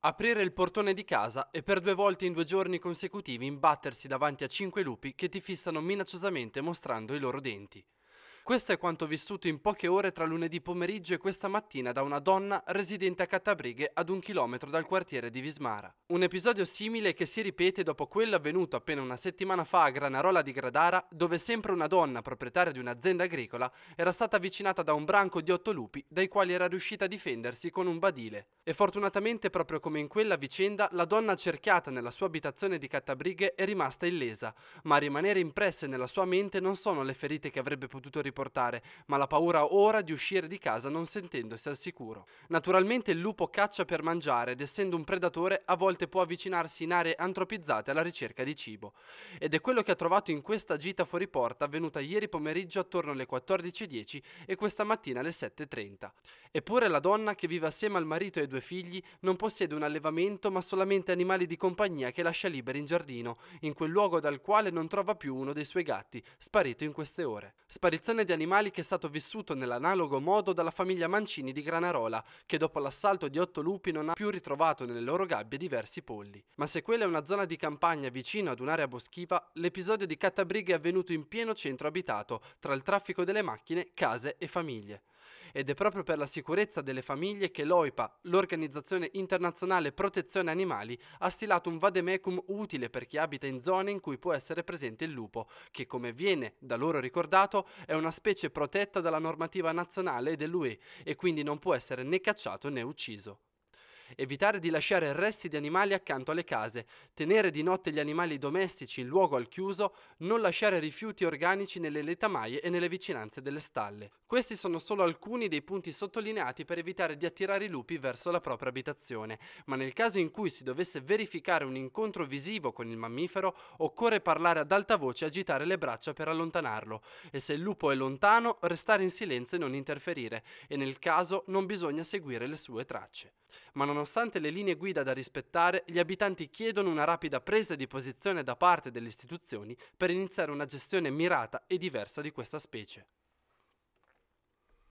Aprire il portone di casa e per due volte in due giorni consecutivi imbattersi davanti a cinque lupi che ti fissano minacciosamente mostrando i loro denti. Questo è quanto vissuto in poche ore tra lunedì pomeriggio e questa mattina da una donna residente a Cattabrighe ad un chilometro dal quartiere di Vismara. Un episodio simile che si ripete dopo quello avvenuto appena una settimana fa a Granarola di Gradara, dove sempre una donna proprietaria di un'azienda agricola era stata avvicinata da un branco di otto lupi dai quali era riuscita a difendersi con un badile. E fortunatamente proprio come in quella vicenda la donna cerchiata nella sua abitazione di Cattabrighe è rimasta illesa, ma a rimanere impresse nella sua mente non sono le ferite che avrebbe potuto riportare portare, ma la paura ora di uscire di casa non sentendosi al sicuro. Naturalmente il lupo caccia per mangiare ed essendo un predatore a volte può avvicinarsi in aree antropizzate alla ricerca di cibo. Ed è quello che ha trovato in questa gita fuori porta avvenuta ieri pomeriggio attorno alle 14.10 e questa mattina alle 7.30. Eppure la donna che vive assieme al marito e ai due figli non possiede un allevamento ma solamente animali di compagnia che lascia liberi in giardino, in quel luogo dal quale non trova più uno dei suoi gatti, sparito in queste ore. Sparizione di animali che è stato vissuto nell'analogo modo dalla famiglia Mancini di Granarola, che dopo l'assalto di otto lupi non ha più ritrovato nelle loro gabbie diversi polli. Ma se quella è una zona di campagna vicino ad un'area boschiva, l'episodio di Catabrighe è avvenuto in pieno centro abitato, tra il traffico delle macchine, case e famiglie ed è proprio per la sicurezza delle famiglie che l'OIPA, l'Organizzazione Internazionale Protezione Animali, ha stilato un vademecum utile per chi abita in zone in cui può essere presente il lupo, che come viene da loro ricordato è una specie protetta dalla normativa nazionale dell'UE e quindi non può essere né cacciato né ucciso evitare di lasciare resti di animali accanto alle case, tenere di notte gli animali domestici in luogo al chiuso, non lasciare rifiuti organici nelle letamaie e nelle vicinanze delle stalle. Questi sono solo alcuni dei punti sottolineati per evitare di attirare i lupi verso la propria abitazione, ma nel caso in cui si dovesse verificare un incontro visivo con il mammifero, occorre parlare ad alta voce e agitare le braccia per allontanarlo, e se il lupo è lontano, restare in silenzio e non interferire, e nel caso non bisogna seguire le sue tracce. Ma non nonostante le linee guida da rispettare, gli abitanti chiedono una rapida presa di posizione da parte delle istituzioni per iniziare una gestione mirata e diversa di questa specie.